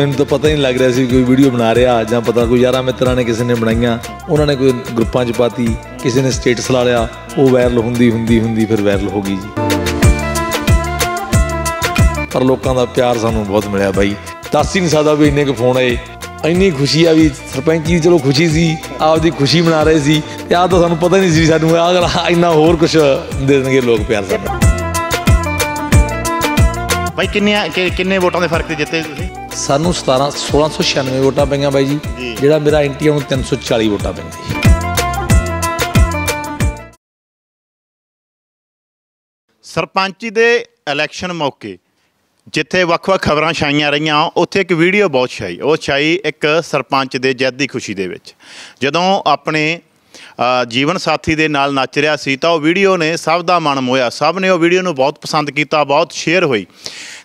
ਮੈਨੂੰ ਤਾਂ ਪਤਾ ਹੀ ਨਹੀਂ ਲੱਗ ਰਿਹਾ ਸੀ ਕੋਈ ਵੀਡੀਓ ਬਣਾ ਰਿਹਾ ਜਾਂ ਪਤਾ ਕੋਈ ਯਾਰਾਂ ਮਿੱਤਰਾਂ ਨੇ ਕਿਸੇ ਨੇ ਬਣਾਈਆਂ ਉਹਨਾਂ ਨੇ ਕੋਈ ਗਰੁੱਪਾਂ 'ਚ ਪਾਤੀ ਕਿਸੇ ਨੇ ਸਟੇਟਸ ਲਾ ਲਿਆ ਉਹ ਵਾਇਰਲ ਹੁੰਦੀ ਹੁੰਦੀ ਹੁੰਦੀ ਫਿਰ ਵਾਇਰਲ ਹੋ ਗਈ ਜੀ ਪਰ ਲੋਕਾਂ ਦਾ ਪਿਆਰ ਸਾਨੂੰ ਬਹੁਤ ਮਿਲਿਆ ਬਾਈ ਦੱਸ ਹੀ ਨਹੀਂ ਸਕਦਾ ਵੀ ਇੰਨੇ ਕੁ ਫੋਨ ਆਏ ਇੰਨੀ ਖੁਸ਼ੀ ਆ ਵੀ ਸਰਪੰਚ ਜੀ ਚਲੋ ਖੁਸ਼ੀ ਸੀ ਆਪਦੀ ਖੁਸ਼ੀ ਮਨਾ ਰਹੇ ਸੀ ਤੇ ਆ ਤਾਂ ਸਾਨੂੰ ਪਤਾ ਨਹੀਂ ਸੀ ਸਾਨੂੰ ਆ ਅਗਲਾ ਇੰਨਾ ਹੋਰ ਕੁਝ ਦੇ ਦੇਣਗੇ ਲੋਕ ਪਿਆਰ ਸਾਨੂੰ ਬਾਈ ਕਿੰਨੇ ਕਿੰਨੇ ਵੋਟਾਂ ਦੇ ਫਰਕ ਤੇ ਜਿੱਤੇ ਤੁਸੀਂ ਸਾਨੂੰ 17 1696 ਵੋਟਾਂ ਪਈਆਂ ਬਾਈ ਜੀ ਜਿਹੜਾ ਮੇਰਾ ਐਂਟੀਆ ਨੂੰ 340 ਵੋਟਾਂ ਪਈਆਂ ਜੀ ਸਰਪੰਚੀ ਦੇ ਇਲੈਕਸ਼ਨ ਮੌਕੇ ਜਿੱਥੇ ਵੱਖ-ਵੱਖ ਖਬਰਾਂ ਛਾਈਆਂ ਰਹੀਆਂ ਉੱਥੇ ਇੱਕ ਵੀਡੀਓ ਬਹੁਤ ਛਾਈ ਉਹ ਛਾਈ ਇੱਕ ਸਰਪੰਚ ਦੇ ਜੈਦੀ ਦੀ ਖੁਸ਼ੀ ਦੇ ਵਿੱਚ ਜਦੋਂ ਆਪਣੇ ਜੀਵਨ ਸਾਥੀ ਦੇ ਨਾਲ ਨੱਚ ਰਿਹਾ ਸੀ ਤਾਂ ਉਹ ਵੀਡੀਓ ਨੇ ਸਭ ਦਾ ਮਨ ਮੋਇਆ ਸਭ ਨੇ ਉਹ ਵੀਡੀਓ ਨੂੰ ਬਹੁਤ ਪਸੰਦ ਕੀਤਾ ਬਹੁਤ ਸ਼ੇਅਰ ਹੋਈ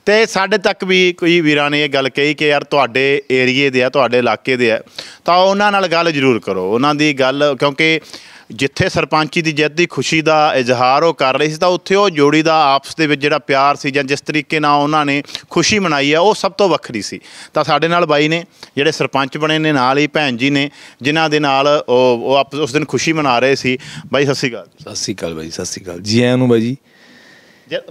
ਤੇ ਸਾਡੇ ਤੱਕ ਵੀ ਕੋਈ ਵੀਰਾਂ ਨੇ ਇਹ ਗੱਲ ਕਹੀ ਕਿ ਯਾਰ ਤੁਹਾਡੇ ਏਰੀਏ ਦੇ ਆ ਤੁਹਾਡੇ ਇਲਾਕੇ ਦੇ ਆ ਤਾਂ ਉਹਨਾਂ ਨਾਲ ਗੱਲ ਜ਼ਰੂਰ ਕਰੋ ਉਹਨਾਂ ਦੀ ਗੱਲ ਕਿਉਂਕਿ ਜਿੱਥੇ ਸਰਪੰਚੀ ਦੀ ਜਿੱਤ ਦੀ ਖੁਸ਼ੀ ਦਾ ਇਜ਼ਹਾਰ ਉਹ ਕਰ ਰਹੀ ਸੀ ਤਾਂ ਉੱਥੇ ਉਹ ਜੋੜੀ ਦਾ ਆਪਸ ਦੇ ਵਿੱਚ ਜਿਹੜਾ ਪਿਆਰ ਸੀ ਜਾਂ ਜਿਸ ਤਰੀਕੇ ਨਾਲ ਉਹਨਾਂ ਨੇ ਖੁਸ਼ੀ ਮਨਾਈ ਆ ਉਹ ਸਭ ਤੋਂ ਵੱਖਰੀ ਸੀ ਤਾਂ ਸਾਡੇ ਨਾਲ ਬਾਈ ਨੇ ਜਿਹੜੇ ਸਰਪੰਚ ਬਣੇ ਨੇ ਨਾਲ ਹੀ ਭੈਣ ਜੀ ਨੇ ਜਿਨ੍ਹਾਂ ਦੇ ਨਾਲ ਉਹ ਉਸ ਦਿਨ ਖੁਸ਼ੀ ਮਨਾ ਰਹੇ ਸੀ ਬਾਈ ਸਤਿ ਸ੍ਰੀ ਅਕਾਲ ਸਤਿ ਸ੍ਰੀ ਅਕਾਲ ਬਾਈ ਸਤਿ ਸ੍ਰੀ ਅਕਾਲ ਜੀ ਆਇਆਂ ਨੂੰ ਬਾਈ ਜੀ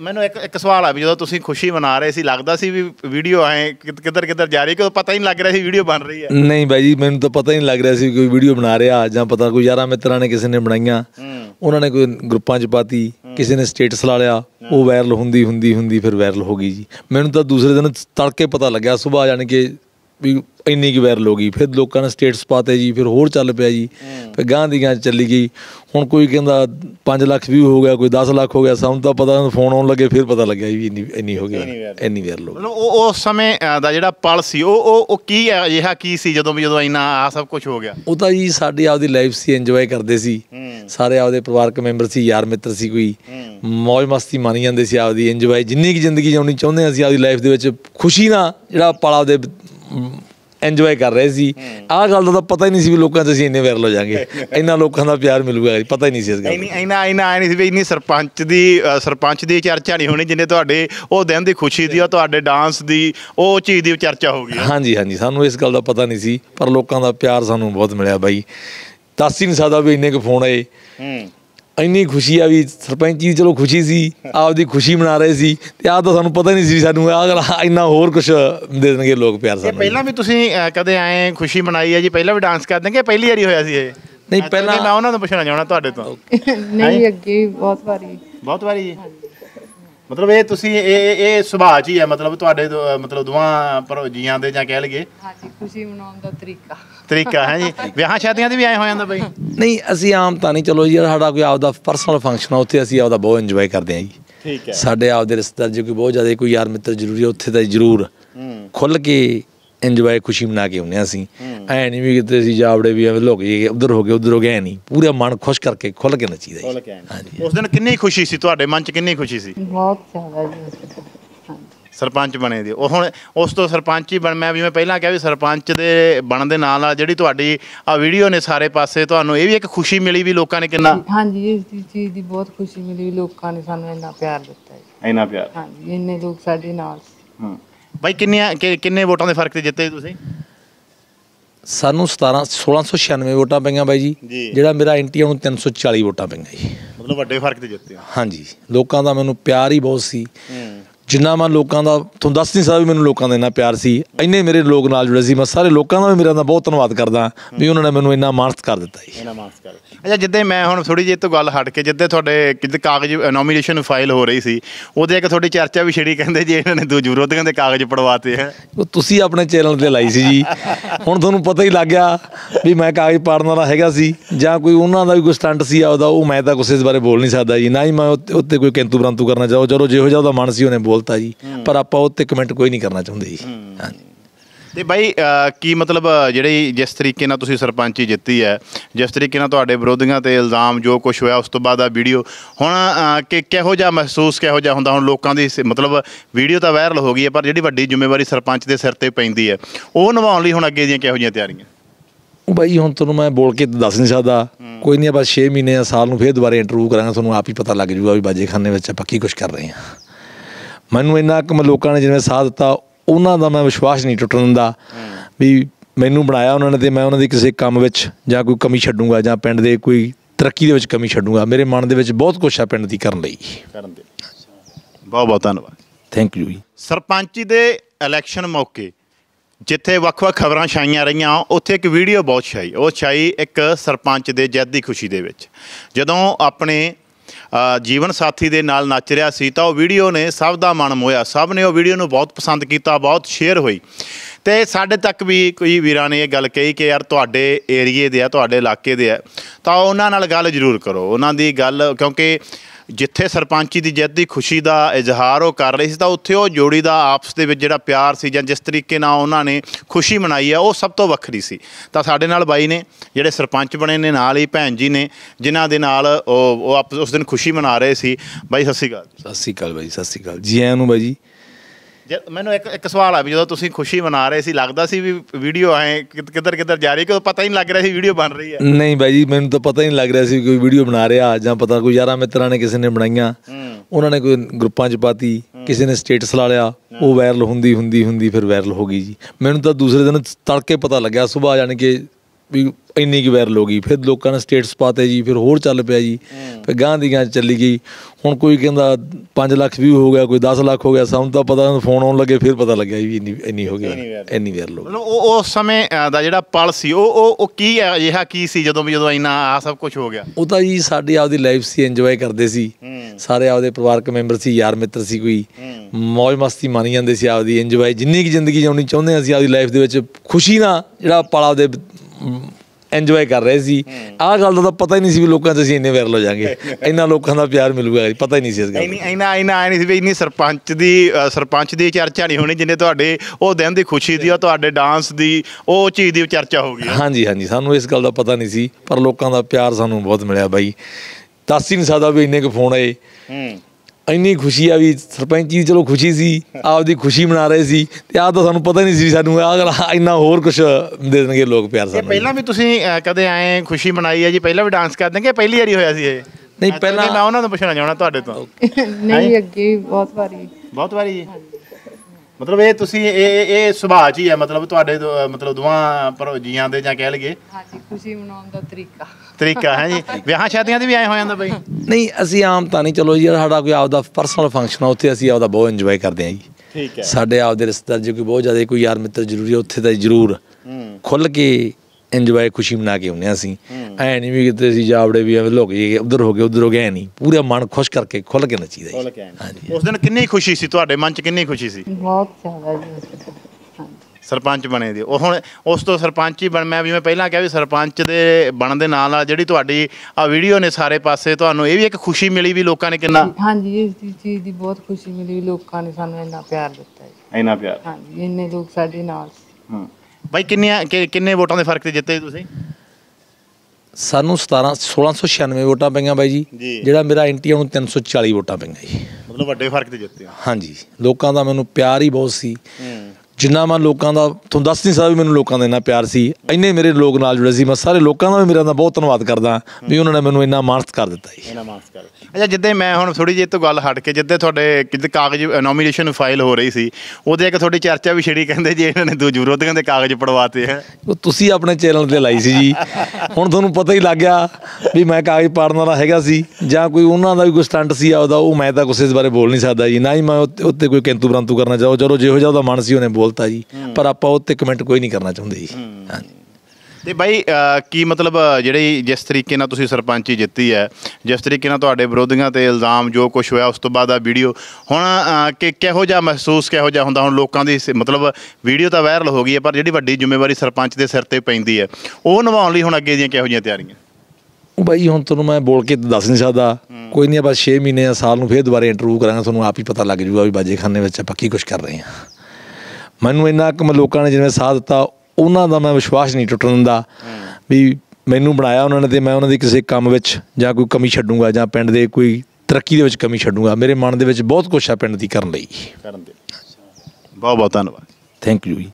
ਮੈਨੂੰ ਇੱਕ ਇੱਕ ਸਵਾਲ ਆ ਵੀ ਜਦੋਂ ਤੁਸੀਂ ਖੁਸ਼ੀ ਮਨਾ ਰਹੇ ਸੀ ਲੱਗਦਾ ਸੀ ਵੀ ਵੀਡੀਓ ਐ ਕਿੱਧਰ ਕਿੱਧਰ ਜਾ ਰਹੀ ਕਿ ਪਤਾ ਹੀ ਨਹੀਂ ਲੱਗ ਰਿਹਾ ਸੀ ਵੀਡੀਓ ਬਣ ਰਹੀ ਹੈ ਨਹੀਂ ਬਾਈ ਜੀ ਮੈਨੂੰ ਤਾਂ ਪਤਾ ਹੀ ਨਹੀਂ ਲੱਗ ਰਿਹਾ ਸੀ ਕੋਈ ਵੀਡੀਓ ਬਣਾ ਰਿਹਾ ਜਾਂ ਪਤਾ ਕੋਈ ਯਾਰਾਂ ਮਿੱਤਰਾਂ ਨੇ ਕਿਸੇ ਨੇ ਬਣਾਈਆਂ ਉਹਨਾਂ ਨੇ ਕੋਈ ਗਰੁੱਪਾਂ 'ਚ ਪਾਤੀ ਕਿਸੇ ਨੇ ਸਟੇਟਸ ਲਾ ਲਿਆ ਉਹ ਵਾਇਰਲ ਹੁੰਦੀ ਹੁੰਦੀ ਹੁੰਦੀ ਫਿਰ ਵਾਇਰਲ ਹੋ ਗਈ ਜੀ ਮੈਨੂੰ ਤਾਂ ਦੂਸਰੇ ਦਿਨ ਤੜਕੇ ਪਤਾ ਲੱਗਿਆ ਸਵੇਰ ਯਾਨੀ ਕਿ ਵੀ ਇੰਨੀ ਕੀ ਵਾਇਰਲ ਹੋ ਗਈ ਫਿਰ ਲੋਕਾਂ ਨੇ ਸਟੇਟਸ ਪਾਤੇ ਜੀ ਫਿਰ ਹੋਰ ਚੱਲ ਪਿਆ ਜੀ ਫਿਰ ਗਾਂ ਦੀ ਗਾਂ ਚੱਲੀ ਗਈ ਹੁਣ ਕੋਈ ਕਹਿੰਦਾ 5 ਲੱਖ ਵੀ ਹੋ ਗਿਆ ਕੋਈ 10 ਲੱਖ ਹੋ ਗਿਆ ਸਾਨੂੰ ਤਾਂ ਪਤਾ ਫੋਨ ਆਉਣ ਲੱਗੇ ਫਿਰ ਪਤਾ ਲੱਗਿਆ ਵੀ ਇੰਨੀ ਇੰਨੀ ਹੋ ਗਈ ਇੰਨੀ ਵਾਇਰਲ ਹੋ ਗਈ ਉਹ ਉਸ ਸਮੇਂ ਦਾ ਜਿਹੜਾ ਪਲ ਸੀ ਉਹ ਉਹ ਉਹ ਕੀ ਹੈ ਅਜਿਹਾ ਕੀ ਸੀ ਜਦੋਂ ਵੀ ਜਦੋਂ ਇੰਨਾ ਆ ਸਭ ਕੁਝ ਹੋ ਗਿਆ ਉਹ ਤਾਂ ਜੀ ਸਾਡੀ ਆਪਦੀ ਲਾਈਫ ਸੀ ਇੰਜੋਏ ਕਰਦੇ ਸੀ ਸਾਰੇ ਆਪਦੇ ਪਰਿਵਾਰਕ ਮੈਂਬਰ ਸੀ ਯਾਰ ਮਿੱਤਰ ਸੀ ਕੋਈ ਮौज ਮਸਤੀ ਮਾਨੀ ਜਾਂਦੇ ਸੀ ਆਪਦੀ ਇੰਜੋਏ ਜਿੰਨੀ ਕੀ ਜ਼ਿੰਦਗੀ ਜਿਉਣੀ ਚਾਹੁੰਦੇ ਅਸੀਂ ਆਪਦੀ ਲਾਈਫ ਦੇ ਵਿੱਚ ਖੁਸ਼ੀ ਨਾਲ ਜਿਹੜਾ ਪਲ ਆਪਦੇ ਐਨਜੋਏ ਕਰ ਰਹੇ ਸੀ ਆਹ ਗੱਲ ਦਾ ਤਾਂ ਪਤਾ ਹੀ ਨਹੀਂ ਸੀ ਵੀ ਲੋਕਾਂ 'ਚ ਅਸੀਂ ਇੰਨੇ ਵਾਇਰਲ ਹੋ ਜਾਾਂਗੇ ਇੰਨਾ ਲੋਕਾਂ ਦਾ ਪਿਆਰ ਮਿਲੂਗਾ ਪਤਾ ਹੀ ਨਹੀਂ ਸੀ ਇਸ ਗੱਲ ਦਾ ਇੰਨਾ ਇੰਨਾ ਆਈ ਨਹੀਂ ਸੀ ਵੀ ਇੰਨੀ ਸਰਪੰਚ ਦੀ ਸਰਪੰਚ ਦੀ ਚਰਚਾ ਨਹੀਂ ਹੋਣੀ ਜਿੰਨੇ ਤੁਹਾਡੇ ਉਹ ਦਿਨ ਦੀ ਖੁਸ਼ੀ ਦੀ ਉਹ ਤੁਹਾਡੇ ਡਾਂਸ ਦੀ ਉਹ ਚੀਜ਼ ਦੀ ਚਰਚਾ ਹੋ ਗਈ ਹਾਂਜੀ ਹਾਂਜੀ ਸਾਨੂੰ ਇਸ ਗੱਲ ਦਾ ਪਤਾ ਨਹੀਂ ਸੀ ਪਰ ਲੋਕਾਂ ਦਾ ਪਿਆਰ ਸਾਨੂੰ ਬਹੁਤ ਮਿਲਿਆ ਬਾਈ ਦੱਸ ਹੀ ਨਹੀਂ ਸਕਦਾ ਵੀ ਇੰਨੇ ਕੁ ਫੋਨ ਆਏ ਇੰਨੀ ਖੁਸ਼ੀ ਆ ਵੀ ਸਰਪੰਚ ਜੀ ਚਲੋ ਖੁਸ਼ੀ ਸੀ ਆਪਦੀ ਖੁਸ਼ੀ ਮਨਾ ਰਹੇ ਸੀ ਤੇ ਆਹ ਤਾਂ ਸਾਨੂੰ ਪਤਾ ਨਹੀਂ ਸੀ ਸਾਨੂੰ ਆਹ ਇੰਨਾ ਹੋਰ ਕੁਝ ਦੇ ਦੇਣਗੇ ਲੋਕ ਪਿਆਰ ਸਾਨੂੰ ਪਹਿਲਾਂ ਵੀ ਤੁਸੀਂ ਕਦੇ ਆਏ ਖੁਸ਼ੀ ਮਨਾਈ ਹੈ ਜੀ ਪਹਿਲਾਂ ਵੀ ਡਾਂਸ ਕਰਦੇ ਕਿ ਪਹਿਲੀ ਵਾਰੀ ਹੋਇਆ ਸੀ ਇਹ ਨਹੀਂ ਪਹਿਲਾਂ ਮੈਂ ਉਹਨਾਂ ਤੋਂ ਪੁੱਛਣਾ ਚਾਹਣਾ ਤੁਹਾਡੇ ਤੋਂ ਨਹੀਂ ਅੱਗੇ ਬਹੁਤ ਵਾਰੀ ਬਹੁਤ ਵਾਰੀ ਜੀ ਮਤਲਬ ਇਹ ਤੁਸੀਂ ਇਹ ਇਹ ਸੁਭਾਅ ਚ ਹੀ ਹੈ ਮਤਲਬ ਤੁਹਾਡੇ ਮਤਲਬ ਦੋਵਾਂ ਪਰ ਜੀਆਂ ਦੇ ਜਾਂ ਕਹਿ ਲਈਏ ਹਾਂਜੀ ਖੁਸ਼ੀ ਮਨਾਉਣ ਦਾ ਤਰੀਕਾ ਤਰੀਕਾ ਹੈ ਜੀ ਵਿਆਹਾਂ ਸ਼ਾਦੀਆਂ 'ਤੇ ਵੀ ਆਏ ਹੋ ਜਾਂਦਾ ਬਾਈ ਨਹੀਂ ਅਸੀਂ ਆਮ ਤਾਂ ਨਹੀਂ ਚਲੋ ਜੀ ਸਾਡਾ ਕੋਈ ਆਪਦਾ ਪਰਸਨਲ ਫੰਕਸ਼ਨ ਆ ਉੱਥੇ ਅਸੀਂ ਆਪਦਾ ਬਹੁਤ ਇੰਜੋਏ ਕਰਦੇ ਹਾਂ ਜੀ ਠੀਕ ਹੈ ਸਾਡੇ ਆਪਦੇ ਰਿਸ਼ਤੇਦਾਰ ਜੇ ਕੋਈ ਬਹੁਤ ਜ਼ਿਆਦਾ ਕੋਈ ਯਾਰ ਮਿੱਤਰ ਜ਼ਰੂਰੀ ਹੈ ਉੱਥੇ ਤਾਂ ਜ਼ਰੂਰ ਖੁੱਲ ਕੇ ਇੰਜੋਏ ਖੁਸ਼ੀ ਮਨਾ ਕੇ ਹੁੰਨੇ ਅਸੀਂ ਐ ਨਹੀਂ ਵੀ ਕਿਤੇ ਅਸੀਂ ਜਾਵੜੇ ਵੀ ਐਵੇਂ ਲੋਕ ਜੀ ਉਧਰ ਹੋ ਗਏ ਉਧਰ ਹੋ ਗਏ ਨਹੀਂ ਪੂਰਾ ਮਨ ਖੁਸ਼ ਕਰਕੇ ਖੁੱਲ ਕੇ ਨੱਚੀਦਾ ਜੀ ਉਸ ਦਿਨ ਕਿੰਨੀ ਖੁਸ਼ੀ ਸੀ ਤੁਹਾਡੇ ਮਨ 'ਚ ਕਿੰਨੀ ਖੁਸ਼ੀ ਸੀ ਬਹੁਤ ਜ਼ਿਆਦਾ ਜੀ ਸਰਪੰਚ ਬਣੇ ਦੀ ਉਹ ਹੁਣ ਉਸ ਤੋਂ ਸਰਪੰਚ ਹੀ ਬਣ ਮੈਂ ਜਿਵੇਂ ਪਹਿਲਾਂ ਕਿਹਾ ਵੀ ਸਰਪੰਚ ਦੇ ਬਣ ਦੇ ਨਾਲ ਨਾਲ ਜਿਹੜੀ ਤੁਹਾਡੀ ਆ ਵੀਡੀਓ ਨੇ ਸਾਰੇ ਪਾਸੇ ਤੁਹਾਨੂੰ ਇਹ ਵੀ ਇੱਕ ਖੁਸ਼ੀ ਮਿਲੀ ਵੀ ਲੋਕਾਂ ਨੇ ਕਿੰਨਾ ਹਾਂਜੀ ਇਸ ਚੀਜ਼ ਦੀ ਬਹੁਤ ਖੁਸ਼ੀ ਮਿਲੀ ਲੋਕਾਂ ਨੇ ਸਾਨੂੰ ਇੰਨਾ ਪਿਆਰ ਦਿੱਤਾ ਹੈ ਇੰਨਾ ਪਿਆਰ ਹਾਂਜੀ ਇੰਨੇ ਲੋਕ ਸਾਡੇ ਨਾਲ ਹਾਂ ਬਾਈ ਕਿੰਨੀਆਂ ਕਿੰਨੇ ਵੋਟਾਂ ਦੇ ਫਰਕ ਤੇ ਜਿੱਤੇ ਤੁਸੀਂ ਸਾਨੂੰ 17 1696 ਵੋਟਾਂ ਪਈਆਂ ਬਾਈ ਜੀ ਜਿਹੜਾ ਮੇਰਾ ਐਂਟੀਆ ਨੂੰ 340 ਵੋਟਾਂ ਪਈਆਂ ਜੀ ਮਤਲਬ ਵੱਡੇ ਫਰਕ ਤੇ ਜਿੱਤੇ ਹਾਂਜੀ ਲੋਕਾਂ ਦਾ ਮੈਨੂੰ ਪਿਆਰ ਹੀ ਬਹੁਤ ਸੀ ਜਿੰਨਾ ਮੈਂ ਲੋਕਾਂ ਦਾ ਤੁਹਾਨੂੰ ਦੱਸ ਨਹੀਂ ਸਕਦਾ ਵੀ ਮੈਨੂੰ ਲੋਕਾਂ ਦਾ ਇੰਨਾ ਪਿਆਰ ਸੀ ਇੰਨੇ ਮੇਰੇ ਲੋਕ ਨਾਲ ਜੁੜੇ ਸੀ ਮੈਂ ਸਾਰੇ ਲੋਕਾਂ ਦਾ ਵੀ ਮੇਰਾ ਦਾ ਬਹੁਤ ਧੰਨਵਾਦ ਕਰਦਾ ਵੀ ਉਹਨਾਂ ਨੇ ਮੈਨੂੰ ਇੰਨਾ ਮਾਨਸਤ ਕਰ ਦਿੱਤਾ ਜੀ ਇੰਨਾ ਮਾਨਸਤ ਕਰ ਅੱਛਾ ਜਿੱਦੇ ਮੈਂ ਹੁਣ ਥੋੜੀ ਜਿਹੀ ਤੋਂ ਗੱਲ ਹਟ ਕੇ ਜਿੱਦੇ ਤੁਹਾਡੇ ਕਿਤੇ ਕਾਗਜ਼ ਨੋਮੀਨੇਸ਼ਨ ਫਾਈਲ ਹੋ ਰਹੀ ਸੀ ਉਹਦੇ ਇੱਕ ਤੁਹਾਡੀ ਚਰਚਾ ਵੀ ਛੇੜੀ ਕਹਿੰਦੇ ਜੀ ਇਹਨਾਂ ਨੇ ਦੋ ਵਿਰੋਧੀਆਂ ਦੇ ਕਾਗਜ਼ ਪੜਵਾਤੇ ਹੈ ਉਹ ਤੁਸੀਂ ਆਪਣੇ ਚੈਨਲ ਤੇ ਲਾਈ ਸੀ ਜੀ ਹੁਣ ਤੁਹਾਨੂੰ ਪਤਾ ਹੀ ਲੱਗ ਗਿਆ ਵੀ ਮੈਂ ਕਾਗਜ਼ ਪਾੜਨ ਵਾਲਾ ਹੈਗਾ ਸੀ ਜਾਂ ਕੋਈ ਉਹਨਾਂ ਦਾ ਵੀ ਕੋਈ ਸਟੰਟ ਸੀ ਆਉਦਾ ਉਹ ਮੈਂ ਤਾਂ ਕੁਝ ਇਸ ਬਾਰੇ ਬੋਲ ਨਹੀਂ ਸਕਦਾ ਜੀ ਨਾ ਹੀ ਮੈਂ ਉੱਤੇ ਕੋਈ ਕਿੰਤੂ ਬਰੰਤੂ ਕਰਨਾ ਚਾਹੋ ਜਦੋਂ ਜਿਹੋ ਜਿਹਾ ਉਹਦਾ ਮਨ ਸੀ ਉਹਨੇ ਬੋਲ ਬੋਲਤਾ ਜੀ ਪਰ ਆਪਾਂ ਉਹ ਤੇ ਕਮੈਂਟ ਕੋਈ ਨਹੀਂ ਕਰਨਾ ਚਾਹੁੰਦੇ ਜੀ ਹਾਂਜੀ ਤੇ ਬਾਈ ਕੀ ਮਤਲਬ ਜਿਹੜੇ ਜਿਸ ਤਰੀਕੇ ਨਾਲ ਤੁਸੀਂ ਸਰਪੰਚੀ ਜਿੱਤੀ ਹੈ ਜਿਸ ਤਰੀਕੇ ਨਾਲ ਤੁਹਾਡੇ ਵਿਰੋਧੀਆਂ ਤੇ ਇਲਜ਼ਾਮ ਜੋ ਕੁਝ ਹੋਇਆ ਉਸ ਤੋਂ ਬਾਅਦ ਆ ਵੀਡੀਓ ਹੁਣ ਕਿ ਕਿਹੋ ਜਿਹਾ ਮਹਿਸੂਸ ਕਿਹੋ ਜਿਹਾ ਹੁੰਦਾ ਹੁਣ ਲੋਕਾਂ ਦੀ ਮਤਲਬ ਵੀਡੀਓ ਤਾਂ ਵਾਇਰਲ ਹੋ ਗਈ ਹੈ ਪਰ ਜਿਹੜੀ ਵੱਡੀ ਜ਼ਿੰਮੇਵਾਰੀ ਸਰਪੰਚ ਦੇ ਸਿਰ ਤੇ ਪੈਂਦੀ ਹੈ ਉਹ ਨਿਭਾਉਣ ਲਈ ਹੁਣ ਅੱਗੇ ਦੀਆਂ ਕਿਹੋ ਜਿਹੀਆਂ ਤਿਆਰੀਆਂ ਬਾਈ ਹੁਣ ਤੁਹਾਨੂੰ ਮੈਂ ਬੋਲ ਕੇ ਦੱਸ ਨਹੀਂ ਸਕਦਾ ਕੋਈ ਨਹੀਂ ਬਸ 6 ਮਹੀਨੇ ਜਾਂ ਸਾਲ ਨੂੰ ਫੇਰ ਦੁਬਾਰਾ ਇੰਟਰਵਿਊ ਕਰਾਂਗਾ ਤੁਹਾਨੂੰ ਆਪ ਹੀ ਪਤਾ ਲੱਗ ਜੂਗਾ ਵੀ ਬਾਜੇਖਾਨੇ ਵਿੱਚ ਪੱਕੀ ਕੁਝ ਕਰ ਰਹੇ ਹਾਂ ਮੈਨੂੰ ਇੰਨਾ ਕਿ ਲੋਕਾਂ ਨੇ ਜਿਵੇਂ ਸਾਥ ਦਿੱਤਾ ਉਹਨਾਂ ਦਾ ਮੈਂ ਵਿਸ਼ਵਾਸ ਨਹੀਂ ਟੁੱਟਣ ਦਿੰਦਾ ਵੀ ਮੈਨੂੰ ਬਣਾਇਆ ਉਹਨਾਂ ਨੇ ਤੇ ਮੈਂ ਉਹਨਾਂ ਦੀ ਕਿਸੇ ਕੰਮ ਵਿੱਚ ਜਾਂ ਕੋਈ ਕਮੀ ਛੱਡੂਗਾ ਜਾਂ ਪਿੰਡ ਦੇ ਕੋਈ ਤਰੱਕੀ ਦੇ ਵਿੱਚ ਕਮੀ ਛੱਡੂਗਾ ਮੇਰੇ ਮਨ ਦੇ ਵਿੱਚ ਬਹੁਤ ਕੁਝ ਆ ਪਿੰਡ ਦੀ ਕਰਨ ਲਈ ਕਰਨ ਦੇ ਬਹੁਤ ਬਹੁਤ ਧੰਨਵਾਦ ਥੈਂਕ ਯੂ ਜੀ ਸਰਪੰਚੀ ਦੇ ਇਲੈਕਸ਼ਨ ਮੌਕੇ ਜਿੱਥੇ ਵੱਖ-ਵੱਖ ਖਬਰਾਂ ਛਾਈਆਂ ਰਹੀਆਂ ਉੱਥੇ ਇੱਕ ਵੀਡੀਓ ਬਹੁਤ ਛਾਈ ਉਹ ਛਾਈ ਇੱਕ ਸਰਪੰਚ ਦੇ ਜਿੱਤ ਦੀ ਖੁਸ਼ੀ ਦੇ ਵਿੱਚ ਜਦੋਂ ਆਪਣੇ ਜੀਵਨ ਸਾਥੀ ਦੇ ਨਾਲ ਨੱਚ ਰਿਹਾ ਸੀ ਤਾਂ ਉਹ ਵੀਡੀਓ ਨੇ ਸਭ ਦਾ ਮਨ ਮੋਇਆ ਸਭ ਨੇ ਉਹ ਵੀਡੀਓ ਨੂੰ ਬਹੁਤ ਪਸੰਦ ਕੀਤਾ ਬਹੁਤ ਸ਼ੇਅਰ ਹੋਈ ਤੇ ਸਾਡੇ ਤੱਕ ਵੀ ਕੋਈ ਵੀਰਾਂ ਨੇ ਇਹ ਗੱਲ ਕਹੀ ਕਿ ਯਾਰ ਤੁਹਾਡੇ ਏਰੀਏ ਦੇ ਆ ਤੁਹਾਡੇ ਇਲਾਕੇ ਦੇ ਆ ਤਾਂ ਉਹਨਾਂ ਨਾਲ ਗੱਲ ਜ਼ਰੂਰ ਕਰੋ ਉਹਨਾਂ ਦੀ ਗੱਲ ਕਿਉਂਕਿ ਜਿੱਥੇ ਸਰਪੰਚੀ ਦੀ ਜਿੱਤ ਦੀ ਖੁਸ਼ੀ ਦਾ ਇਜ਼ਹਾਰ ਉਹ ਕਰ ਰਹੀ ਸੀ ਤਾਂ ਉੱਥੇ ਉਹ ਜੋੜੀ ਦਾ ਆਪਸ ਦੇ ਵਿੱਚ ਜਿਹੜਾ ਪਿਆਰ ਸੀ ਜਾਂ ਜਿਸ ਤਰੀਕੇ ਨਾਲ ਉਹਨਾਂ ਨੇ ਖੁਸ਼ੀ ਮਨਾਈ ਆ ਉਹ ਸਭ ਤੋਂ ਵੱਖਰੀ ਸੀ ਤਾਂ ਸਾਡੇ ਨਾਲ ਬਾਈ ਨੇ ਜਿਹੜੇ ਸਰਪੰਚ ਬਣੇ ਨੇ ਨਾਲ ਹੀ ਭੈਣ ਜੀ ਨੇ ਜਿਨ੍ਹਾਂ ਦੇ ਨਾਲ ਉਹ ਉਸ ਦਿਨ ਖੁਸ਼ੀ ਮਨਾ ਰਹੇ ਸੀ ਬਾਈ ਸਤਿ ਸ੍ਰੀ ਅਕਾਲ ਸਤਿ ਸ੍ਰੀ ਅਕਾਲ ਬਾਈ ਸਤਿ ਸ੍ਰੀ ਅਕਾਲ ਜੀ ਆਇਆਂ ਨੂੰ ਬਾਈ ਜੀ ਮੈਨੂੰ ਇੱਕ ਇੱਕ ਸਵਾਲ ਆ ਵੀ ਜਦੋਂ ਤੁਸੀਂ ਖੁਸ਼ੀ ਮਨਾ ਰਹੇ ਸੀ ਲੱਗਦਾ ਸੀ ਵੀ ਵੀਡੀਓ ਐ ਕਿੱਧਰ ਕਿੱਧਰ ਜਾ ਰਹੀ ਕਿ ਪਤਾ ਹੀ ਨਹੀਂ ਲੱਗ ਰਿਹਾ ਸੀ ਵੀਡੀਓ ਬਣ ਰਹੀ ਹੈ ਨਹੀਂ ਬਾਈ ਜੀ ਮੈਨੂੰ ਤਾਂ ਪਤਾ ਹੀ ਨਹੀਂ ਲੱਗ ਰਿਹਾ ਸੀ ਕੋਈ ਵੀਡੀਓ ਬਣਾ ਰਿਹਾ ਜਾਂ ਪਤਾ ਕੋਈ ਯਾਰਾਂ ਮਿੱਤਰਾਂ ਨੇ ਕਿਸੇ ਨੇ ਬਣਾਈਆਂ ਉਹਨਾਂ ਨੇ ਕੋਈ ਗਰੁੱਪਾਂ 'ਚ ਪਾਤੀ ਕਿਸੇ ਨੇ ਸਟੇਟਸ ਲਾ ਲਿਆ ਉਹ ਵਾਇਰਲ ਹੁੰਦੀ ਹੁੰਦੀ ਹੁੰਦੀ ਫਿਰ ਵਾਇਰਲ ਹੋ ਗਈ ਜੀ ਮੈਨੂੰ ਤਾਂ ਦੂਸਰੇ ਦਿਨ ਤੜਕੇ ਪਤਾ ਲੱਗਿਆ ਸਵੇਰ ਯਾਨੀ ਕਿ ਵੀ ਇੰਨੀ ਕੀ ਵਾਇਰਲ ਹੋ ਗਈ ਫਿਰ ਲੋਕਾਂ ਨੇ ਸਟੇਟਸ ਪਾਤੇ ਜੀ ਫਿਰ ਹੋਰ ਚੱਲ ਪਿਆ ਜੀ ਫਿਰ ਗਾਂ ਦੀ ਗਾਂ ਚੱਲੀ ਗਈ ਹੁਣ ਕੋਈ ਕਹਿੰਦਾ 5 ਲੱਖ ਵੀ ਹੋ ਗਿਆ ਕੋਈ 10 ਲੱਖ ਹੋ ਗਿਆ ਸਾਨੂੰ ਤਾਂ ਪਤਾ ਫੋਨ ਆਉਣ ਲੱਗੇ ਫਿਰ ਪਤਾ ਲੱਗਿਆ ਵੀ ਇੰਨੀ ਇੰਨੀ ਹੋ ਗਈ ਇੰਨੀ ਵਾਇਰਲ ਹੋ ਗਈ ਉਹ ਉਸ ਸਮੇਂ ਦਾ ਜਿਹੜਾ ਪਲ ਸੀ ਉਹ ਉਹ ਕੀ ਹੈ ਅਜਿਹਾ ਕੀ ਸੀ ਜਦੋਂ ਵੀ ਜਦੋਂ ਇੰਨਾ ਆ ਸਭ ਕੁਝ ਹੋ ਗਿਆ ਉਹ ਤਾਂ ਜੀ ਸਾਡੀ ਆਪਦੀ ਲਾਈਫ ਸੀ ਇੰਜੋਏ ਕਰਦੇ ਸੀ ਸਾਰੇ ਆਪਦੇ ਪਰਿਵਾਰਕ ਮੈਂਬਰ ਸੀ ਯਾਰ ਮਿੱਤਰ ਸੀ ਕੋਈ ਮौज ਮਸਤੀ ਮਾਨੀ ਜਾਂਦੇ ਸੀ ਆਪਦੀ ਇੰਜੋਏ ਜਿੰਨੀ ਕੀ ਜ਼ਿੰਦਗੀ ਜਿਉਣੀ ਚਾਹੁੰਦੇ ਅਸੀਂ ਆਪਦੀ ਲਾਈਫ ਦੇ ਵਿੱਚ ਖੁਸ਼ੀ ਨਾਲ ਜਿਹੜਾ ਪਲ ਆਪਦੇ ਐਨਜੋਏ ਕਰ ਰਹੇ ਸੀ ਆਹ ਗੱਲ ਦਾ ਤਾਂ ਪਤਾ ਹੀ ਨਹੀਂ ਸੀ ਵੀ ਲੋਕਾਂ 'ਚ ਅਸੀਂ ਇੰਨੇ ਵਾਇਰਲ ਹੋ ਜਾਾਂਗੇ ਇੰਨਾ ਲੋਕਾਂ ਦਾ ਪਿਆਰ ਮਿਲੂਗਾ ਪਤਾ ਹੀ ਨਹੀਂ ਸੀ ਇਸ ਗੱਲ ਨਹੀਂ ਇੰਨਾ ਇੰਨਾ ਆਈ ਨਹੀਂ ਸੀ ਵੀ ਇੰਨੀ ਸਰਪੰਚ ਦੀ ਸਰਪੰਚ ਦੀ ਚਰਚਾ ਨਹੀਂ ਹੋਣੀ ਜਿੰਨੇ ਤੁਹਾਡੇ ਉਹ ਦਿਨ ਦੀ ਖੁਸ਼ੀ ਦੀ ਉਹ ਤੁਹਾਡੇ ਡਾਂਸ ਦੀ ਉਹ ਚੀਜ਼ ਦੀ ਚਰਚਾ ਹੋ ਗਈ ਹਾਂਜੀ ਹਾਂਜੀ ਸਾਨੂੰ ਇਸ ਗੱਲ ਦਾ ਪਤਾ ਨਹੀਂ ਸੀ ਪਰ ਲੋਕਾਂ ਦਾ ਪਿਆਰ ਸਾਨੂੰ ਬਹੁਤ ਮਿਲਿਆ ਬਾਈ ਦੱਸ ਹੀ ਨਹੀਂ ਸਕਦਾ ਵੀ ਇੰਨੇ ਕੁ ਫੋਨ ਆਏ ਇੰਨੀ ਖੁਸ਼ੀ ਆ ਵੀ ਸਰਪੰਚ ਜੀ ਚਲੋ ਖੁਸ਼ੀ ਸੀ ਆਪਦੀ ਖੁਸ਼ੀ ਮਨਾ ਰਹੇ ਸੀ ਤੇ ਆਹ ਤਾਂ ਸਾਨੂੰ ਪਤਾ ਨਹੀਂ ਸੀ ਸਾਨੂੰ ਆਹ ਇੰਨਾ ਹੋਰ ਕੁਝ ਦੇ ਦੇਣਗੇ ਲੋਕ ਪਿਆਰ ਸਾਨੂੰ ਪਹਿਲਾਂ ਵੀ ਤੁਸੀਂ ਕਦੇ ਆਏ ਖੁਸ਼ੀ ਮਨਾਈ ਹੈ ਜੀ ਪਹਿਲਾਂ ਵੀ ਡਾਂਸ ਕਰਦੇ ਕਿ ਪਹਿਲੀ ਵਾਰੀ ਹੋਇਆ ਸੀ ਇਹ ਨਹੀਂ ਪਹਿਲਾਂ ਮੈਂ ਉਹਨਾਂ ਤੋਂ ਪੁੱਛਣਾ ਚਾਹਣਾ ਤੁਹਾਡੇ ਤੋਂ ਨਹੀਂ ਅੱਗੇ ਬਹੁਤ ਵਾਰੀ ਬਹੁਤ ਵਾਰੀ ਜੀ ਮਤਲਬ ਇਹ ਤੁਸੀਂ ਇਹ ਇਹ ਸੁਭਾਅ ਚ ਹੀ ਹੈ ਮਤਲਬ ਤੁਹਾਡੇ ਮਤਲਬ ਦੋਵਾਂ ਪਰ ਜੀਆਂ ਦੇ ਜਾਂ ਕਹਿ ਲਈਏ ਹਾਂਜੀ ਖੁਸ਼ੀ ਮਨਾਉਣ ਦਾ ਤਰੀਕਾ ਤਰੀਕਾ ਹੈ ਜੀ ਵਿਆਹਾਂ ਸ਼ਾਦੀਆਂ 'ਤੇ ਵੀ ਆਏ ਹੋ ਜਾਂਦਾ ਬਾਈ ਨਹੀਂ ਅਸੀਂ ਆਮ ਤਾਂ ਨਹੀਂ ਚਲੋ ਜੀ ਸਾਡਾ ਕੋਈ ਆਪਦਾ ਪਰਸਨਲ ਫੰਕਸ਼ਨ ਆ ਉੱਥੇ ਅਸੀਂ ਆਪਦਾ ਬਹੁਤ ਇੰਜੋਏ ਕਰਦੇ ਹਾਂ ਜੀ ਠੀਕ ਹੈ ਸਾਡੇ ਆਪਦੇ ਰਿਸ਼ਤੇਦਾਰ ਜੇ ਕੋਈ ਬਹੁਤ ਜ਼ਿਆਦਾ ਕੋਈ ਯਾਰ ਮਿੱਤਰ ਜ਼ਰੂਰੀ ਹੈ ਉੱਥੇ ਤਾਂ ਜ਼ਰੂਰ ਖੁੱਲ ਕੇ ਇੰਜੋਏ ਖੁਸ਼ੀ ਮਨਾ ਕੇ ਹੁੰਨੇ ਅਸੀਂ ਐ ਨਹੀਂ ਵੀ ਕਿਤੇ ਅਸੀਂ ਜਾਵੜੇ ਵੀ ਐਵੇਂ ਲੋਕ ਜੀ ਉਧਰ ਹੋ ਗਏ ਉਧਰ ਹੋ ਗਏ ਨਹੀਂ ਪੂਰਾ ਮਨ ਖੁਸ਼ ਕਰਕੇ ਖੁੱਲ ਕੇ ਨੱਚੀਦਾ ਜੀ ਉਸ ਦਿਨ ਕਿੰਨੀ ਖੁਸ਼ੀ ਸੀ ਤੁਹਾਡੇ ਮਨ 'ਚ ਕਿੰਨੀ ਖੁਸ਼ੀ ਸੀ ਬਹੁਤ ਜ਼ਿਆਦਾ ਜੀ ਸਰਪੰਚ ਬਣੇ ਦੀ ਉਹ ਹੁਣ ਉਸ ਤੋਂ ਸਰਪੰਚ ਹੀ ਬਣ ਮੈਂ ਜਿਵੇਂ ਪਹਿਲਾਂ ਕਿਹਾ ਵੀ ਸਰਪੰਚ ਦੇ ਬਣ ਦੇ ਨਾਲ ਨਾਲ ਜਿਹੜੀ ਤੁਹਾਡੀ ਆ ਵੀਡੀਓ ਨੇ ਸਾਰੇ ਪਾਸੇ ਤੁਹਾਨੂੰ ਇਹ ਵੀ ਇੱਕ ਖੁਸ਼ੀ ਮਿਲੀ ਵੀ ਲੋਕਾਂ ਨੇ ਕਿੰਨਾ ਹਾਂਜੀ ਇਸ ਚੀਜ਼ ਦੀ ਬਹੁਤ ਖੁਸ਼ੀ ਮਿਲੀ ਲੋਕਾਂ ਨੇ ਸਾਨੂੰ ਇੰਨਾ ਪਿਆਰ ਦਿੱਤਾ ਜੀ ਇੰਨਾ ਪਿਆਰ ਹਾਂਜੀ ਇੰਨੇ ਲੋਕ ਸਾਡੇ ਨਾਲ ਹਾਂ ਬਾਈ ਕਿੰਨੀਆਂ ਕਿੰਨੇ ਵੋਟਾਂ ਦੇ ਫਰਕ ਤੇ ਜਿੱਤੇ ਤੁਸੀਂ ਸਾਨੂੰ 17 1696 ਵੋਟਾਂ ਪਈਆਂ ਬਾਈ ਜੀ ਜਿਹੜਾ ਮੇਰਾ ਐਂਟੀਆ ਨੂੰ 340 ਵੋਟਾਂ ਪਈਆਂ ਜੀ ਮਤਲਬ ਵੱਡੇ ਫਰਕ ਤੇ ਜਿੱਤੇ ਹਾਂਜੀ ਲੋਕਾਂ ਦਾ ਮੈਨੂੰ ਪਿਆਰ ਹੀ ਬਹੁਤ ਸੀ ਜਿੰਨਾ ਮੈਂ ਲੋਕਾਂ ਦਾ ਤੁਹਾਨੂੰ ਦੱਸ ਨਹੀਂ ਸਕਦਾ ਵੀ ਮੈਨੂੰ ਲੋਕਾਂ ਦਾ ਇੰਨਾ ਪਿਆਰ ਸੀ ਇੰਨੇ ਮੇਰੇ ਲੋਕ ਨਾਲ ਜੁੜੇ ਸੀ ਮੈਂ ਸਾਰੇ ਲੋਕਾਂ ਦਾ ਵੀ ਮੇਰਾ ਦਾ ਬਹੁਤ ਧੰਨਵਾਦ ਕਰਦਾ ਵੀ ਉਹਨਾਂ ਨੇ ਮੈਨੂੰ ਇੰਨਾ ਮਾਨਸਤ ਕਰ ਦਿੱਤਾ ਜੀ ਇੰਨਾ ਮਾਨਸਤ ਕਰ ਅੱਛਾ ਜਿੱਦੇ ਮੈਂ ਹੁਣ ਥੋੜੀ ਜਿਹੀ ਤੋਂ ਗੱਲ ਹਟ ਕੇ ਜਿੱਦੇ ਤੁਹਾਡੇ ਕਿਤੇ ਕਾਗਜ਼ ਨੋਮੀਨੇਸ਼ਨ ਫਾਈਲ ਹੋ ਰਹੀ ਸੀ ਉਹਦੇ ਇੱਕ ਤੁਹਾਡੀ ਚਰਚਾ ਵੀ ਛੇੜੀ ਕਹਿੰਦੇ ਜੀ ਇਹਨਾਂ ਨੇ ਦੋ ਜੁਰੋਧਿਆਂ ਦੇ ਕਾਗਜ਼ ਪੜਵਾਤੇ ਆ ਉਹ ਤੁਸੀਂ ਆਪਣੇ ਚੈਨਲ ਤੇ ਲਾਈ ਸੀ ਜੀ ਹੁਣ ਤੁਹਾਨੂੰ ਪਤਾ ਹੀ ਲੱਗ ਗਿਆ ਵੀ ਮੈਂ ਕਾਗਜ਼ ਪਾੜਨ ਵਾਲਾ ਹੈਗਾ ਸੀ ਜਾਂ ਕੋਈ ਉਹਨਾਂ ਦਾ ਵੀ ਕੋਈ ਸਟੰਟ ਸੀ ਆਉਦਾ ਉਹ ਮੈਂ ਤਾਂ ਕੁਝ ਇਸ ਬਾਰੇ ਬੋਲ ਨਹੀਂ ਸਕਦਾ ਜੀ ਨਾ ਹੀ ਮੈਂ ਉੱਤੇ ਕੋਈ ਕਿੰਤੂ ਬਰੰਤੂ ਕਰਨਾ ਚਾਹੋ ਜਦੋਂ ਜਿਹੋ ਜਿਹਾ ਉਹਦਾ ਮਨ ਸੀ ਉਹਨੇ ਬੋਲ ਬੋਲਤਾ ਜੀ ਪਰ ਆਪਾਂ ਉਹ ਤੇ ਕਮੈਂਟ ਕੋਈ ਨਹੀਂ ਕਰਨਾ ਚਾਹੁੰਦੇ ਜੀ ਹਾਂਜੀ ਤੇ ਭਾਈ ਕੀ ਮਤਲਬ ਜਿਹੜੇ ਜਿਸ ਤਰੀਕੇ ਨਾਲ ਤੁਸੀਂ ਸਰਪੰਚੀ ਜਿੱਤੀ ਹੈ ਜਿਸ ਤਰੀਕੇ ਨਾਲ ਤੁਹਾਡੇ ਵਿਰੋਧੀਆਂ ਤੇ ਇਲਜ਼ਾਮ ਜੋ ਕੁਝ ਹੋਇਆ ਉਸ ਤੋਂ ਬਾਅਦ ਆ ਵੀਡੀਓ ਹੁਣ ਕਿ ਕਿਹੋ ਜਿਹਾ ਮਹਿਸੂਸ ਕਿਹੋ ਜਿਹਾ ਹੁੰਦਾ ਹੁਣ ਲੋਕਾਂ ਦੀ ਮਤਲਬ ਵੀਡੀਓ ਤਾਂ ਵਾਇਰਲ ਹੋ ਗਈ ਹੈ ਪਰ ਜਿਹੜੀ ਵੱਡੀ ਜ਼ਿੰਮੇਵਾਰੀ ਸਰਪੰਚ ਦੇ ਸਿਰ ਤੇ ਪੈਂਦੀ ਹੈ ਉਹ ਨਿਭਾਉਣ ਲਈ ਹੁਣ ਅੱਗੇ ਦੀਆਂ ਕਿਹੋ ਜਿਹੀਆਂ ਤਿਆਰੀਆਂ ਉਹ ਭਾਈ ਹੁਣ ਤੁਹਾਨੂੰ ਮੈਂ ਬੋਲ ਕੇ ਦੱਸ ਨਹੀਂ ਸਕਦਾ ਕੋਈ ਨਹੀਂ ਆਪਾਂ 6 ਮਹੀਨੇ ਜਾਂ ਸਾਲ ਨੂੰ ਫੇਰ ਦੁਬਾਰਾ ਇੰਟਰਵਿਊ ਕਰਾਂਗੇ ਤੁਹਾਨੂੰ ਆਪ ਹੀ ਪਤਾ ਲੱਗ ਜੂਗਾ ਵੀ ਬਾਜੇਖਾਨੇ ਵਿੱਚ ਆਪਾਂ ਕੀ ਕੁਝ ਕਰ ਰਹੇ ਹਾਂ ਮੈਨੂੰ ਇੰਨਾ ਕਿ ਲੋਕਾਂ ਨੇ ਜਿਵੇਂ ਸਾਥ ਦਿੱਤਾ ਉਹਨਾਂ ਦਾ ਮੈਂ ਵਿਸ਼ਵਾਸ ਨਹੀਂ ਟੁੱਟਣ ਦਿੰਦਾ ਵੀ ਮੈਨੂੰ ਬਣਾਇਆ ਉਹਨਾਂ ਨੇ ਤੇ ਮੈਂ ਉਹਨਾਂ ਦੀ ਕਿਸੇ ਕੰਮ ਵਿੱਚ ਜਾਂ ਕੋਈ ਕਮੀ ਛੱਡੂਗਾ ਜਾਂ ਪਿੰਡ ਦੇ ਕੋਈ ਤਰੱਕੀ ਦੇ ਵਿੱਚ ਕਮੀ ਛੱਡੂਗਾ ਮੇਰੇ ਮਨ ਦੇ ਵਿੱਚ ਬਹੁਤ ਕੁਝ ਆ ਪਿੰਡ ਦੀ ਕਰਨ ਲਈ ਕਰਨ ਦੇ ਬਹੁਤ ਬਹੁਤ ਧੰਨਵਾਦ ਥੈਂਕ ਯੂ ਜੀ